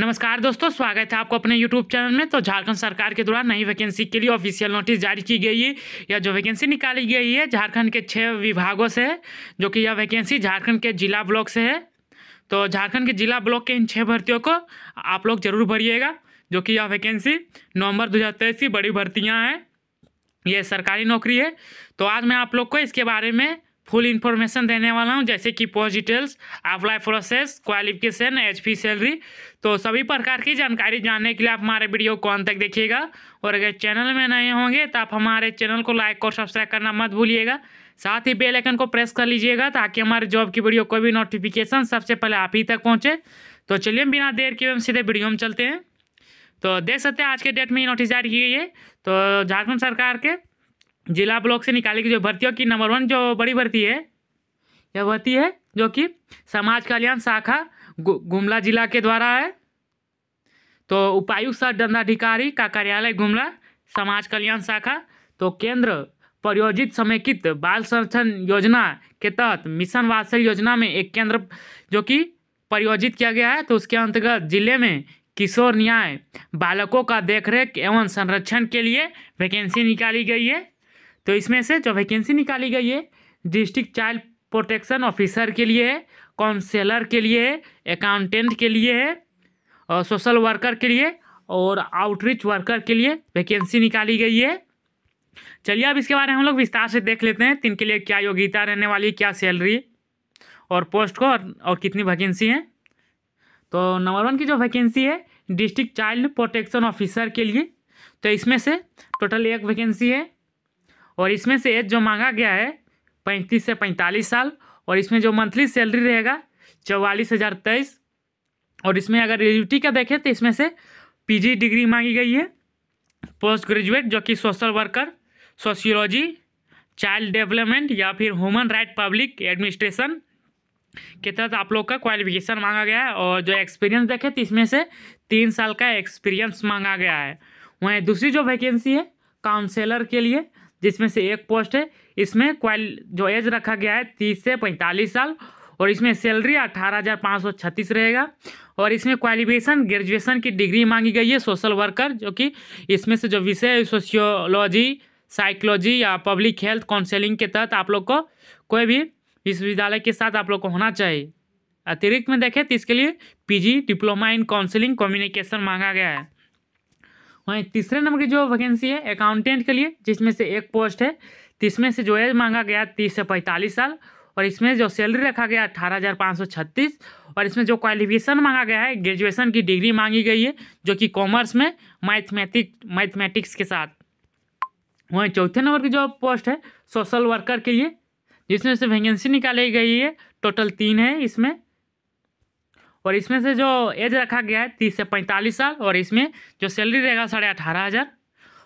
नमस्कार दोस्तों स्वागत है आपको अपने यूट्यूब चैनल में तो झारखंड सरकार के द्वारा नई वैकेंसी के लिए ऑफिशियल नोटिस जारी की गई है या जो वैकेंसी निकाली गई है झारखंड के छः विभागों से है जो कि यह वैकेंसी झारखंड के जिला ब्लॉक से है तो झारखंड के जिला ब्लॉक के इन छः भर्तियों को आप लोग जरूर भरिएगा जो कि यह वैकेंसी नवंबर दो की बड़ी भर्तियाँ हैं ये सरकारी नौकरी है तो आज मैं आप लोग को इसके बारे में फुल इन्फॉर्मेशन देने वाला हूँ जैसे कि post details apply process qualification H P salary तो सभी प्रकार की जानकारी जानने के लिए आप हमारे वीडियो को अंत तक देखिएगा और अगर चैनल में नए होंगे तो आप हमारे चैनल को लाइक और सब्सक्राइब करना मत भूलिएगा साथ ही बेल आइकन को प्रेस कर लीजिएगा ताकि हमारे जॉब की वीडियो कोई भी नोटिफिकेशन सबसे पहले आप ही तक पहुँचे तो चलिए बिना देर के हम सीधे वीडियो में चलते हैं तो देख सकते हैं आज के डेट में ये नोटिस जारी की गई है तो झारखंड सरकार के जिला ब्लॉक से निकाली गई जो भर्तियों की नंबर वन जो बड़ी भर्ती है यह भर्ती है जो कि समाज कल्याण शाखा गुमला जिला के द्वारा है तो उपायुक्त सह दंडाधिकारी का कार्यालय गुमला समाज कल्याण शाखा तो केंद्र प्रयोजित समेकित बाल संरक्षण योजना के तहत मिशन वासल योजना में एक केंद्र जो कि प्रयोजित किया गया है तो उसके अंतर्गत जिले में किशोर न्याय बालकों का देखरेख एवं संरक्षण के लिए वैकेंसी निकाली गई है तो इसमें से जो वैकेंसी निकाली गई है डिस्ट्रिक्ट चाइल्ड प्रोटेक्शन ऑफिसर के लिए है काउंसलर के लिए है अकाउंटेंट के लिए है और सोशल वर्कर के लिए और आउटरीच वर्कर के लिए वैकेंसी निकाली गई है चलिए अब इसके बारे में हम लोग विस्तार से देख लेते हैं तीन के लिए क्या योग्यता रहने वाली है क्या सैलरी और पोस्ट को और, और कितनी वैकेंसी हैं तो नंबर वन की जो वैकेंसी है डिस्ट्रिक्ट चाइल्ड प्रोटेक्शन ऑफिसर के लिए तो इसमें से टोटल एक वैकेंसी है और इसमें से एज जो मांगा गया है पैंतीस से पैंतालीस साल और इसमें जो मंथली सैलरी रहेगा चौवालीस हज़ार तेईस और इसमें अगर यूटी का देखें तो इसमें से पीजी डिग्री मांगी गई है पोस्ट ग्रेजुएट जो कि social worker sociology child development या फिर ह्यूमन राइट पब्लिक एडमिनिस्ट्रेशन के तहत आप लोग का क्वालिफिकेशन मांगा गया है और जो एक्सपीरियंस देखें तो इसमें से तीन साल का एक्सपीरियंस मांगा गया है वहीं दूसरी जो वैकेंसी है काउंसलर के लिए जिसमें से एक पोस्ट है इसमें क्वाल जो एज रखा गया है तीस से पैंतालीस साल और इसमें सैलरी अठारह हज़ार पाँच सौ छत्तीस रहेगा और इसमें क्वालिफिकेशन ग्रेजुएशन की डिग्री मांगी गई है सोशल वर्कर जो कि इसमें से जो विषय है सोशियोलॉजी साइकोलॉजी या पब्लिक हेल्थ काउंसलिंग के तहत आप लोग को कोई भी विश्वविद्यालय के साथ आप लोग को होना चाहिए अतिरिक्त में देखें तो इसके लिए PG diploma in counselling communication मांगा गया है वहीं तीसरे नंबर की जो वैकेंसी है अकाउंटेंट के लिए जिसमें से एक पोस्ट है तीसमें से जो एज मांगा गया तीस से पैंतालीस साल और इसमें जो सैलरी रखा गया अठारह हज़ार पाँच सौ छत्तीस और इसमें जो क्वालिफिकेशन मांगा गया है ग्रेजुएशन की डिग्री मांगी गई है जो कि कॉमर्स में मैथमेटिक मैथमेटिक्स के साथ वहीं चौथे नंबर की जो पोस्ट है सोशल वर्कर के लिए जिसमें से वैकेंसी निकाली गई है टोटल तीन है इसमें और इसमें से जो एज रखा गया है तीस से पैंतालीस साल और इसमें जो सैलरी रहेगा साढ़े अठारह हज़ार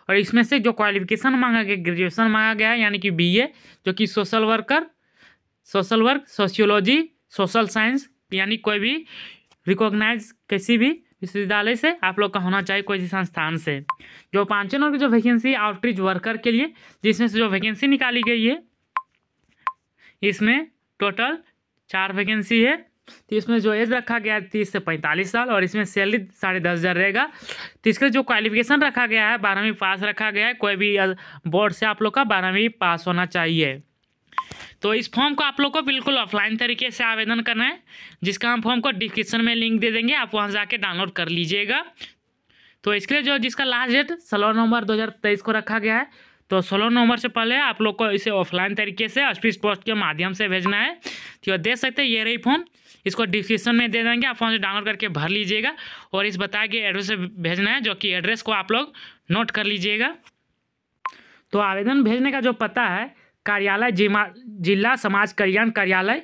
और इसमें से जो क्वालिफिकेशन मांगा गया ग्रेजुएशन मांगा गया है यानी कि ए जो कि social worker social work sociology social science यानी कोई भी रिकॉग्नाइज किसी भी विश्वविद्यालय से आप लोग का होना चाहिए कोई भी संस्थान से जो पाँचों नंबर की जो वैकेंसी आउटरीच वर्कर के लिए जिसमें से जो वैकेंसी निकाली गई है इसमें टोटल चार वैकेंसी है तो इसमें जो एज रखा गया है तीस से पैंतालीस साल और इसमें सैलरी साढ़े दस हज़ार रहेगा तो इसका जो क्वालिफिकेशन रखा गया है बारहवीं पास रखा गया है कोई भी बोर्ड से आप लोग का बारहवीं पास होना चाहिए तो इस फॉर्म को आप लोग को बिल्कुल ऑफलाइन तरीके से आवेदन करना है जिसका हम फॉर्म को डिस्क्रिप्शन में लिंक दे देंगे आप वहाँ जाके डाउनलोड कर लीजिएगा तो इसके लिए जो जिसका लास्ट डेट सोलह नवंबर दो को रखा गया है तो सोलह नवंबर से पहले आप लोग को इसे ऑफलाइन तरीके से स्पीड पोस्ट के माध्यम से भेजना है तो देख सकते हैं ये रही फोन इसको डिस्क्रिप्शन में दे देंगे आप फोन से डाउनलोड करके भर लीजिएगा और इस बताया गया एड्रेस भेजना है जो कि एड्रेस को आप लोग नोट कर लीजिएगा तो आवेदन भेजने का जो पता है कार्यालय जिला समाज कल्याण कार्यालय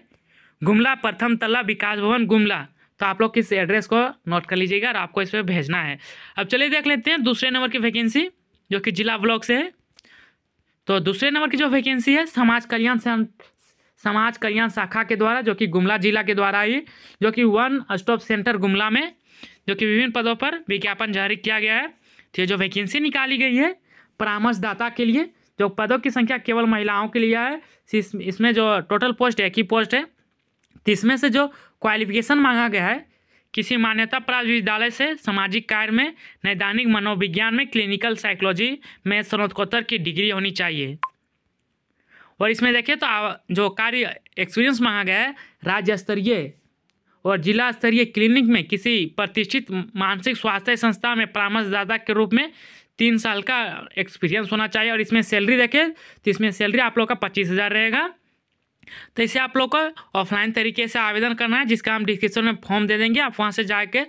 गुमला प्रथम तला विकास भवन गुमला तो आप लोग किस एड्रेस को नोट कर लीजिएगा और आपको इस पर भेजना है अब चलिए देख लेते हैं दूसरे नंबर की वैकेंसी जो कि जिला ब्लॉक से है तो दूसरे नंबर की जो वैकेंसी है समाज कल्याण समाज कल्याण शाखा के द्वारा जो कि गुमला जिला के द्वारा ही जो कि वन स्टॉप सेंटर गुमला में जो कि विभिन्न पदों पर विज्ञापन जारी किया गया है तो ये जो वैकेंसी निकाली गई है परामर्शदाता के लिए जो पदों की संख्या केवल महिलाओं के लिए है इसमें जो टोटल पोस्ट एक ही पोस्ट है तो इसमें से जो क्वालिफिकेशन मांगा गया है किसी मान्यता प्राप्त विद्यालय से सामाजिक कार्य में नैदानिक मनोविज्ञान में क्लिनिकल साइकोलॉजी में स्नातकोत्तर की डिग्री होनी चाहिए और इसमें देखिए तो जो कार्य एक्सपीरियंस मांगा गया है राज्य स्तरीय और जिला स्तरीय क्लिनिक में किसी प्रतिष्ठित मानसिक स्वास्थ्य संस्था में परामर्शदाता के रूप में तीन साल का एक्सपीरियंस होना चाहिए और इसमें सैलरी देखें तो इसमें सैलरी आप लोग का पच्चीस हज़ार रहेगा तो इसे आप लोग को ऑफलाइन तरीके से आवेदन करना है जिसका हम डिस्क्रिप्शन में फॉर्म दे देंगे आप वहाँ से जाके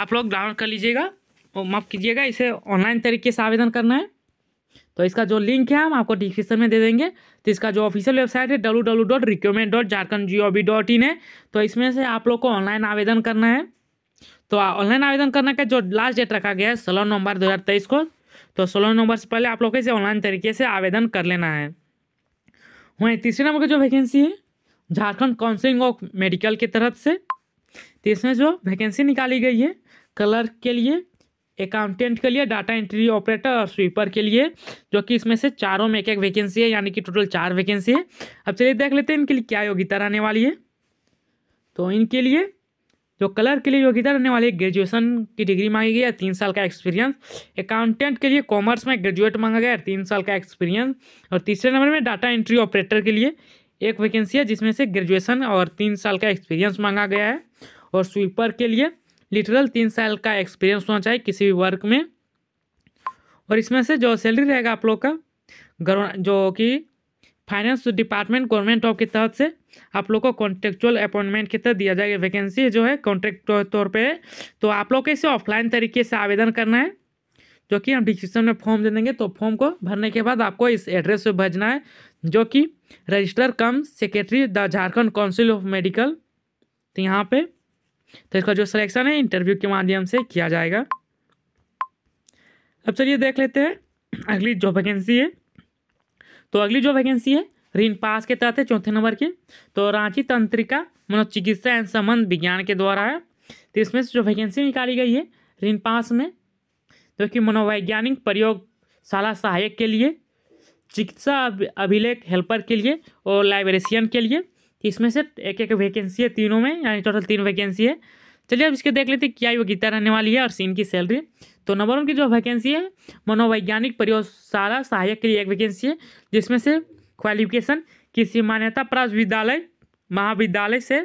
आप लोग डाउनलोड कर लीजिएगा और माफ़ कीजिएगा इसे ऑनलाइन तरीके से आवेदन करना है तो इसका जो लिंक है हम आपको डिस्क्रिप्शन में दे देंगे तो इसका जो ऑफिशियल वेबसाइट है W W dot recruitment dot Jharkhand G O V dot in है तो इसमें से आप लोग को ऑनलाइन आवेदन करना है तो ऑनलाइन आवेदन करने का जो लास्ट डेट रखा गया है सोलह नवंबर दो को तो सोलह नवंबर से पहले आप लोग को इसे ऑनलाइन तरीके से आवेदन कर लेना है वहीं तीसरे नंबर की जो वैकेंसी है झारखंड काउंसिलिंग ऑफ मेडिकल के तरफ से तीसरे जो वैकेंसी निकाली गई है क्लर्क के लिए अकाउंटेंट के लिए डाटा एंट्री ऑपरेटर और स्वीपर के लिए जो कि इसमें से चारों में एक एक वैकेंसी है यानी कि टोटल चार वैकेंसी है अब चलिए देख लेते हैं इनके लिए क्या योग्यता रहने वाली है तो इनके लिए जो कलर के लिए योग्यता रहने वाली ग्रेजुएशन की डिग्री मांगी गई है तीन साल का एक्सपीरियंस अकाउंटेंट के लिए कॉमर्स में ग्रेजुएट मांगा गया है तीन साल का एक्सपीरियंस और तीसरे नंबर में डाटा एंट्री ऑपरेटर के लिए एक वैकेंसी है जिसमें से ग्रेजुएशन और तीन साल का एक्सपीरियंस मांगा गया है और स्वीपर के लिए लिटरल तीन साल का एक्सपीरियंस होना चाहिए किसी भी वर्क में और इसमें से जो सैलरी रहेगा आप लोग का जो कि फाइनेंस डिपार्टमेंट गवर्नमेंट ऑफ के तहत से आप लोग को कॉन्ट्रेक्चुअल अपॉइंटमेंट के तहत दिया जाएगा वैकेंसी जो है कॉन्ट्रैक्ट तौर पे तो आप लोग कैसे ऑफलाइन तरीके से आवेदन करना है जो कि हम डिस्क्रिप्शन में फॉर्म दे देंगे तो फॉर्म को भरने के बाद आपको इस एड्रेस पर भेजना है जो कि register cum secretary the Jharkhand council of medical तो यहाँ पे तो इसका जो सिलेक्शन है इंटरव्यू के माध्यम से किया जाएगा अब चलिए देख लेते हैं अगली जो वैकेंसी है तो अगली जो वैकेंसी है ऋण पास के तहत है चौथे नंबर की तो रांची तंत्रिका मनोचिकित्सा एंड संबंध विज्ञान के द्वारा है तो इसमें से जो वैकेंसी निकाली गई है ऋण पास में तो कि मनोवैज्ञानिक प्रयोगशाला सहायक के लिए चिकित्सा अभिलेख हेल्पर के लिए और लाइब्रेरियन के लिए तो इसमें से एक एक वैकेंसी है तीनों में यानी टोटल तीन वैकेंसी है चलिए अब इसके देख लेते हैं क्या योग्यता रहने वाली है और सीन की सैलरी तो नंबर वन की जो वैकेंसी है मनोवैज्ञानिक प्रयोगशाला सहायक के लिए एक वैकेंसी है जिसमें से क्वालिफिकेशन किसी मान्यता प्राप्त विद्यालय महाविद्यालय से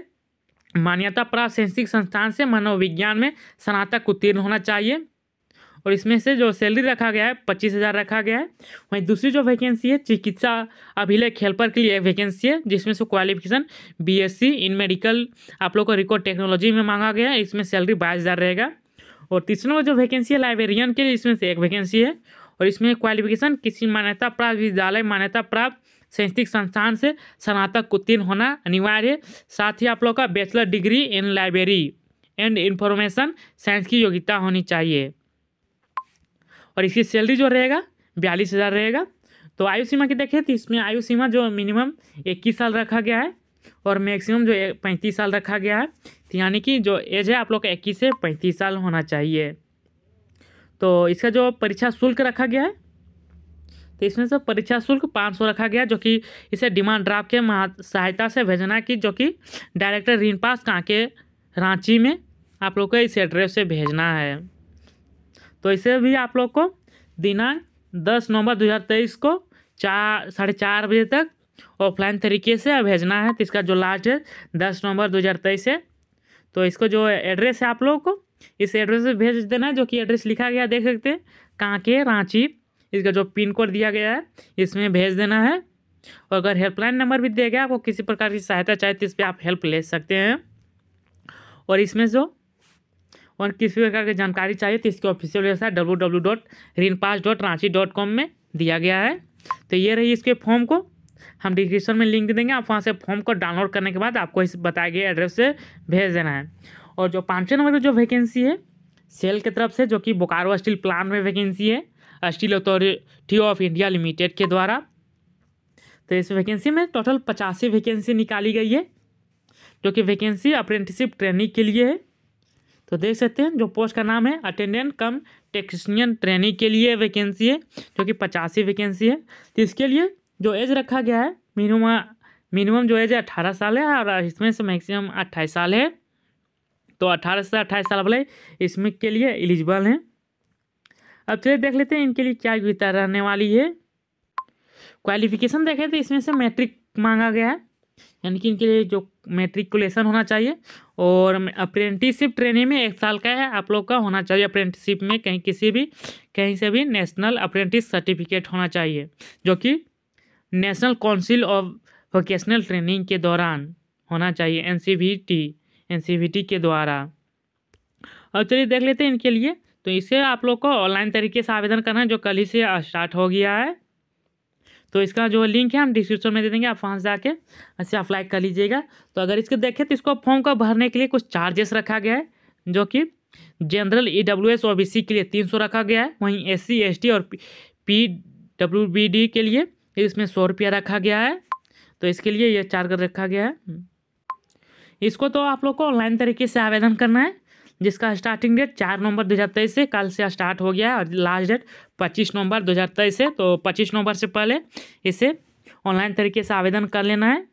मान्यता प्राप्त शैक्षिक संस्थान से मनोविज्ञान में स्नातक उत्तीर्ण होना चाहिए और इसमें से जो सैलरी रखा गया है पच्चीस हज़ार रखा गया है वहीं दूसरी जो वैकेंसी है चिकित्सा अभिलेख हेल्पर के लिए वैकेंसी है जिसमें से क्वालिफिकेशन बीएससी इन मेडिकल आप लोग को रिकॉर्ड टेक्नोलॉजी में मांगा गया है इसमें सैलरी बाईस हज़ार रहेगा और तीसरा जो वैकेंसी है लाइब्रेरियन के लिए इसमें से एक वैकेंसी है और इसमें क्वालिफिकेशन किसी मान्यता प्राप्त विद्यालय मान्यता प्राप्त शैक्षणिक संस्थान से स्नातक उत्तीर्ण होना अनिवार्य है साथ ही आप लोग का bachelor degree in library and information science की योग्यता होनी चाहिए और इसकी सैलरी जो रहेगा बयालीस हज़ार रहेगा तो आयु सीमा की देखें तो इसमें आयु सीमा जो मिनिमम इक्कीस साल रखा गया है और मैक्सिमम जो पैंतीस साल रखा गया है तो यानी कि जो एज है आप लोग का इक्कीस से पैंतीस साल होना चाहिए तो इसका जो परीक्षा शुल्क रखा गया है तो इसमें से परीक्षा शुल्क पाँच सौ रखा गया जो कि इसे डिमांड ड्राफ्ट के सहायता से भेजना है कि जो कि डायरेक्टर रिन पास कहाँ के रांची में आप लोग को इस एड्रेस से भेजना है तो इसे भी आप लोग को दिनांक दस नवंबर 2023 को चार साढ़े चार बजे तक ऑफलाइन तरीके से भेजना है तो इसका जो लास्ट है दस नवंबर 2023 है तो इसको जो एड्रेस है आप लोगों को इस एड्रेस पे भेज देना है जो कि एड्रेस लिखा गया देख सकते हैं कांके रांची इसका जो पिन कोड दिया गया है इसमें भेज देना है और अगर हेल्पलाइन नंबर भी दिया गया आपको किसी प्रकार की सहायता चाहिए तो इस पर आप हेल्प ले सकते हैं और इसमें जो और किसी प्रकार की जानकारी चाहिए तो इसकी official website W W dot रीनपास डॉट रांची डॉट कॉम में दिया गया है तो ये रही इसके फॉर्म को हम डिस्क्रिप्शन में लिंक देंगे आप वहाँ से फॉर्म को डाउनलोड करने के बाद आपको इस बताए गए एड्रेस से भेज देना है और जो पाँचवें नंबर की जो वैकेंसी है सेल की तरफ से जो कि बोकारो स्टील प्लांट में वैकेंसी है steel authority of India limited के द्वारा तो इस वैकेंसी में टोटल पचासी वैकेंसी निकाली गई है जो कि वैकेंसी अप्रेंटिसिप ट्रेनिंग के लिए है तो देख सकते हैं जो पोस्ट का नाम है अटेंडेंट कम टेक्नीशियन ट्रेनिंग के लिए वैकेंसी है जो कि पचासी वैकेंसी है तो इसके लिए जो एज रखा गया है मिनिमम मिनिमम जो एज है अट्ठारह साल है और इसमें से मैक्सिमम अट्ठाईस साल है तो अट्ठारह से अट्ठाईस साल वाले इसमें के लिए एलिजिबल हैं अब चलिए देख लेते हैं इनके लिए क्या योग्यता रहने वाली है क्वालिफिकेशन देखें तो इसमें से मैट्रिक मांगा गया है यानी कि इनके लिए जो मेट्रिकुलेशन होना चाहिए और अप्रेंटिसिप ट्रेनिंग में एक साल का है आप लोग का होना चाहिए अप्रेंटिसिप में कहीं किसी भी कहीं से भी नेशनल अप्रेंटिस सर्टिफिकेट होना चाहिए जो कि national council of vocational training के दौरान होना चाहिए एन सी के द्वारा और चलिए देख लेते हैं इनके लिए तो इसे आप लोग को ऑनलाइन तरीके से आवेदन करना है जो कल ही से स्टार्ट हो गया है तो इसका जो लिंक है हम डिस्क्रिप्शन में दे देंगे आप वहाँ से आके ऐसे अप्लाई कर लीजिएगा तो अगर इसके देखें तो इसको फॉर्म को भरने के लिए कुछ चार्जेस रखा गया है जो कि general E W S O B C के लिए तीन सौ रखा गया है वहीं एस सी एस टी और पी डब्ल्यू बी डी के लिए इसमें सौ रुपया रखा गया है तो इसके लिए ये चार्ज रखा गया है इसको तो आप लोग को ऑनलाइन तरीके से आवेदन करना है जिसका स्टार्टिंग डेट चार नवंबर दो हज़ार तेईस से कल से स्टार्ट हो गया है और लास्ट डेट पच्चीस नवंबर दो हज़ार तेईस है तो पच्चीस नवंबर से पहले इसे ऑनलाइन तरीके से आवेदन कर लेना है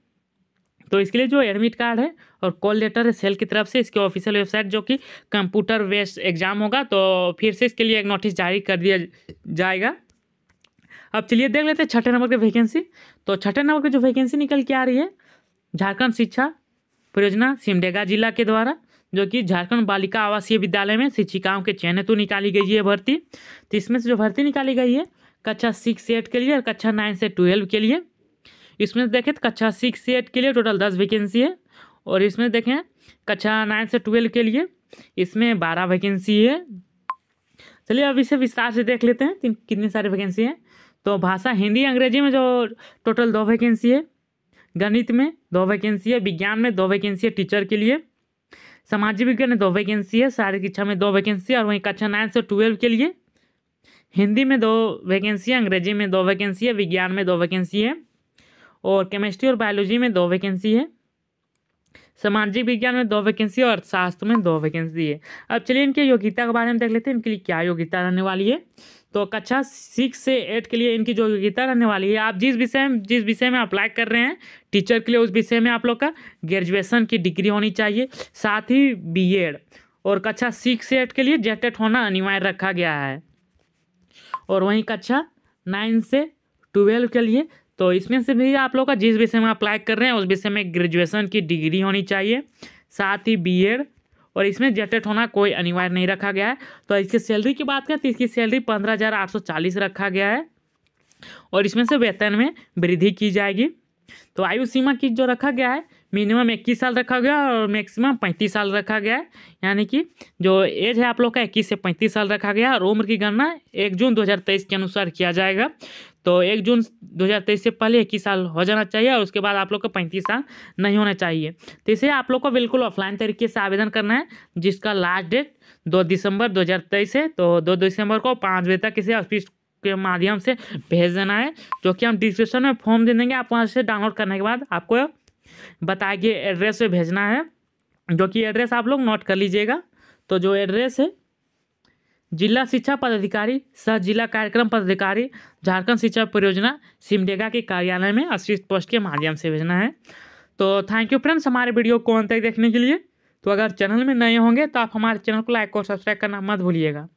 तो इसके लिए जो एडमिट कार्ड है और कॉल लेटर है सेल की तरफ से इसके ऑफिशियल वेबसाइट जो कि कंप्यूटर बेस्ड एग्जाम होगा तो फिर से इसके लिए एक नोटिस जारी कर दिया जाएगा अब चलिए देख लेते हैं छठे नंबर की वैकेंसी तो छठे नंबर की जो वैकेंसी निकल के आ रही है झारखंड शिक्षा परियोजना सिमडेगा जिला के द्वारा जो कि झारखंड बालिका आवासीय विद्यालय में शिक्षिकाओं के चयन हेतु निकाली गई है भर्ती तो इसमें से जो भर्ती निकाली गई है कक्षा सिक्स से एट के लिए और कक्षा नाइन से ट्वेल्व के लिए इसमें देखें तो कक्षा सिक्स से एट के लिए टोटल दस वैकेंसी है और इसमें देखें कक्षा नाइन से ट्वेल्व के लिए इसमें बारह वैकेंसी है चलिए अब इसे विस्तार से देख लेते हैं कितनी सारी वैकेंसी हैं तो भाषा हिंदी अंग्रेजी में जो टोटल दो वैकेंसी है गणित में दो वैकेंसी है विज्ञान में दो वैकेंसी है टीचर के लिए सामाजिक विज्ञान में दो वैकेंसी है शारीरिक शिक्षा में दो वैकेंसी और वहीं कक्षा नाइन से ट्वेल्व के लिए हिंदी में दो वैकेंसी है अंग्रेजी में दो वैकेंसी है विज्ञान में दो वैकेंसी है और केमिस्ट्री और बायोलॉजी में दो वैकेंसी है सामाजिक विज्ञान में दो वैकेंसी और अर्थशास्त्र में दो वैकेंसी है अब चलिए इनके योग्यता के बारे में देख लेते हैं इनके लिए क्या योग्यता रहने वाली है तो कक्षा सिक्स से एट के लिए इनकी जो योग्यता रहने वाली है आप जिस विषय में जिस विषय में अप्लाई कर रहे हैं टीचर के लिए उस विषय में आप लोग का ग्रेजुएशन की डिग्री होनी चाहिए साथ ही बी और कक्षा सिक्स से एट के लिए जेटेट e होना अनिवार्य रखा गया है और वहीं कक्षा नाइन से ट्वेल्व के लिए तो इसमें से भी आप लोग का जिस विषय में अप्लाई कर रहे हैं उस विषय में ग्रेजुएशन की डिग्री होनी चाहिए साथ ही बी और इसमें जेटेड होना कोई अनिवार्य नहीं रखा गया है तो इसकी सैलरी की बात करें तो इसकी सैलरी पंद्रह रखा गया है और इसमें से वेतन में वृद्धि की जाएगी तो आयु सीमा की जो रखा गया है मिनिमम इक्कीस साल रखा गया है और मैक्सिमम पैंतीस साल रखा गया है यानी कि जो एज है आप लोग का इक्कीस से पैंतीस साल रखा गया है और उम्र की गणना एक जून 2023 के अनुसार किया जाएगा तो एक जून 2023 से पहले इक्कीस साल हो जाना चाहिए और उसके बाद आप लोग को पैंतीस साल नहीं होना चाहिए तो इसे आप लोग को बिल्कुल ऑफलाइन तरीके से आवेदन करना है जिसका लास्ट डेट दो दिसंबर 2023 है तो दो दिसंबर को पाँच बजे तक इसे ऑफिस के माध्यम से भेज देना है जो कि हम डिस्क्रिप्शन में फॉर्म दे देंगे आप वहाँ से डाउनलोड करने के बाद आपको बताया कि एड्रेस पर भेजना है जो कि एड्रेस आप लोग नोट कर लीजिएगा तो जो एड्रेस है जिला शिक्षा पदाधिकारी सह जिला कार्यक्रम पदाधिकारी झारखंड शिक्षा परियोजना सिमडेगा के कार्यालय में अशिष्ट पोस्ट के माध्यम से भेजना है तो थैंक यू फ्रेंड्स हमारे वीडियो को अंत तक देखने के लिए तो अगर चैनल में नए होंगे तो आप हमारे चैनल को लाइक और सब्सक्राइब करना मत भूलिएगा